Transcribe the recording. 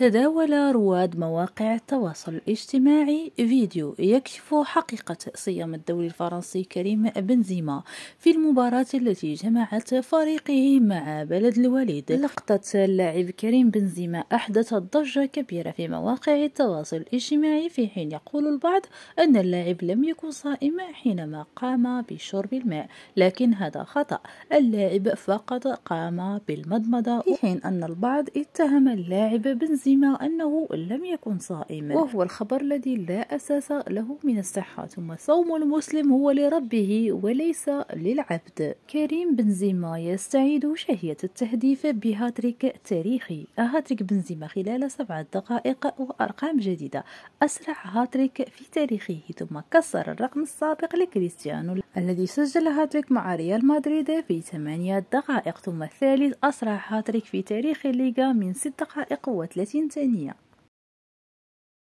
تداول رواد مواقع التواصل الاجتماعي فيديو يكشف حقيقة صيام الدولي الفرنسي كريم بنزيما في المباراة التي جمعت فريقه مع بلد الوليد لقطة اللاعب كريم بنزيما أحدثت ضجة كبيرة في مواقع التواصل الاجتماعي في حين يقول البعض أن اللاعب لم يكن صائما حينما قام بشرب الماء لكن هذا خطأ اللاعب فقط قام بالمضمضة في حين أن البعض اتهم اللاعب بنزيما بما أنه لم يكن صائما وهو الخبر الذي لا أساس له من الصحة ثم صوم المسلم هو لربه وليس للعبد كريم بنزيما يستعيد شهية التهديف بهاتريك تاريخي هاتريك بنزيما خلال سبعة دقائق وأرقام جديدة أسرع هاتريك في تاريخه ثم كسر الرقم السابق لكريستيانو الذي سجل هاتريك مع ريال مدريد في ثمانية دقائق ثم الثالث أسرع هاتريك في تاريخ الليغا من ست دقائق وثلاث 现在你呀